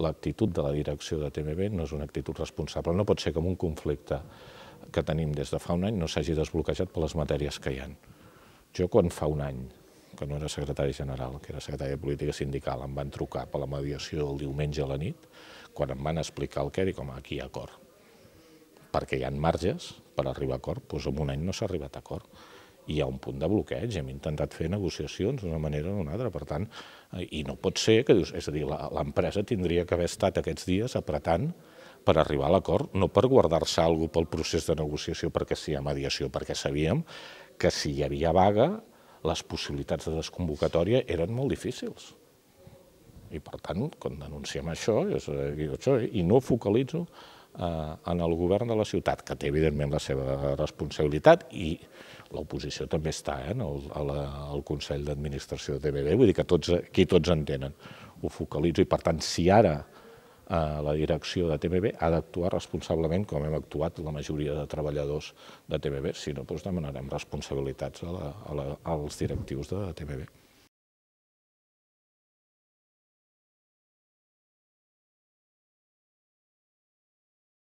l'actitud de la direcció de TMB no és una actitud responsable. No pot ser que en un conflicte que tenim des de fa un any no s'hagi desbloquejat per les matèries que hi han. Jo quan fa un any, que no era secretari general, que era secretari de política sindical, em van trucar per la mediació el diumenge a la nit, quan em van explicar el que era i com aquí hi ha acord. Perquè hi ha marges per arribar a acord, doncs en un any no s'ha arribat a acord hi ha un punt de bloqueig, hem intentat fer negociacions d'una manera o d'una altra, per tant, eh, i no pot ser que dius, és a dir, l'empresa tindria que haver estat aquests dies apretant per arribar a l'acord, no per guardar-se alguna cosa pel procés de negociació perquè sí a mediació, perquè sabíem que si hi havia vaga les possibilitats de desconvocatòria eren molt difícils. I per tant, quan denunciem això, és, això eh, i no focalitzo Eh, en el govern de la ciutat, que té evidentment la seva responsabilitat i l'oposició també està eh, en el, al Consell d'Administració de TVB, vull dir que tots, aquí tots en tenen, ho focalitzo i per tant si ara eh, la direcció de TVB ha d'actuar responsablement com hem actuat la majoria de treballadors de TVB, si no doncs demanarem responsabilitats a la, a la, als directius de TVB.